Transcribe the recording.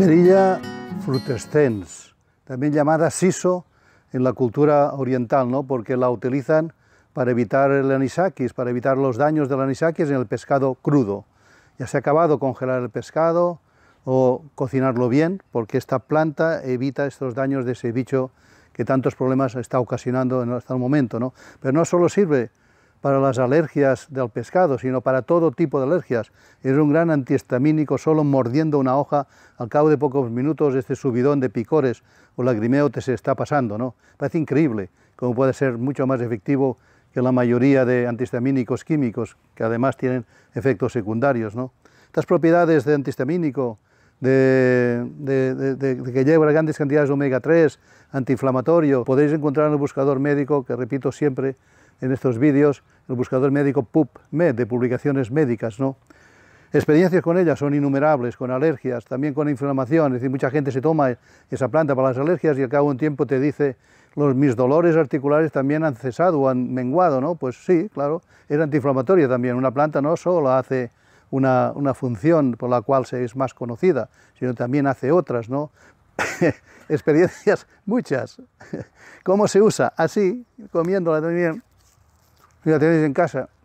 Perilla frutescens, también llamada siso en la cultura oriental, ¿no? porque la utilizan para evitar el anisakis, para evitar los daños del anisakis en el pescado crudo. Ya se ha acabado congelar el pescado o cocinarlo bien, porque esta planta evita estos daños de ese bicho que tantos problemas está ocasionando hasta el momento. ¿no? Pero no solo sirve para las alergias del pescado, sino para todo tipo de alergias. Es un gran antihistamínico, solo mordiendo una hoja, al cabo de pocos minutos este subidón de picores o lagrimeo te se está pasando, ¿no? Parece increíble como puede ser mucho más efectivo que la mayoría de antihistamínicos químicos, que además tienen efectos secundarios, Estas propiedades de antihistamínico, de, de, que lleva grandes cantidades de omega 3, antiinflamatorio. Podéis encontrar en el buscador médico, que repito siempre, en estos vídeos, el buscador médico PubMed, de publicaciones médicas, ¿no? Experiencias con ella son innumerables, con alergias, también con inflamación, es decir, mucha gente se toma esa planta para las alergias y al cabo de un tiempo te dice, los, mis dolores articulares también han cesado o han menguado, ¿no? Pues sí, claro, es antiinflamatoria también, una planta no solo hace una, una función por la cual se es más conocida, sino también hace otras, ¿no? experiencias muchas. ¿Cómo se usa? Así, comiéndola también Mira, tenéis en casa.